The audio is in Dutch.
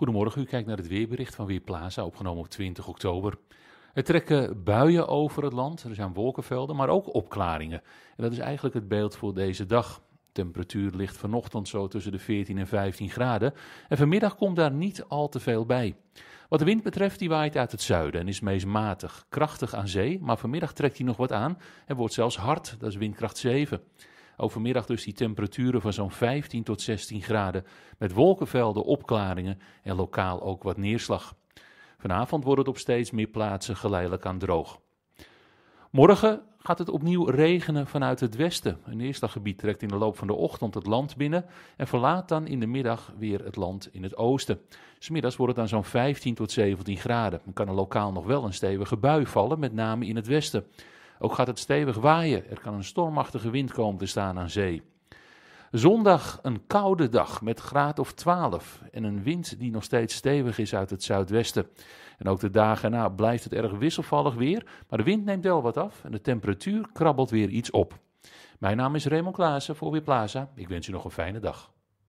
Goedemorgen, u kijkt naar het weerbericht van Weerplaza, opgenomen op 20 oktober. Er trekken buien over het land, er zijn wolkenvelden, maar ook opklaringen. En dat is eigenlijk het beeld voor deze dag. De temperatuur ligt vanochtend zo tussen de 14 en 15 graden. En vanmiddag komt daar niet al te veel bij. Wat de wind betreft, die waait uit het zuiden en is meest matig, krachtig aan zee. Maar vanmiddag trekt hij nog wat aan en wordt zelfs hard, dat is windkracht 7. Overmiddag dus die temperaturen van zo'n 15 tot 16 graden. Met wolkenvelden, opklaringen en lokaal ook wat neerslag. Vanavond wordt het op steeds meer plaatsen geleidelijk aan droog. Morgen gaat het opnieuw regenen vanuit het westen. Een neerslaggebied trekt in de loop van de ochtend het land binnen en verlaat dan in de middag weer het land in het oosten. Smiddags wordt het dan zo'n 15 tot 17 graden. Dan kan er lokaal nog wel een stevige bui vallen, met name in het westen. Ook gaat het stevig waaien. Er kan een stormachtige wind komen te staan aan zee. Zondag een koude dag met graad of 12 en een wind die nog steeds stevig is uit het zuidwesten. En ook de dagen na blijft het erg wisselvallig weer, maar de wind neemt wel wat af en de temperatuur krabbelt weer iets op. Mijn naam is Raymond Klaassen voor Weerplaza. Ik wens u nog een fijne dag.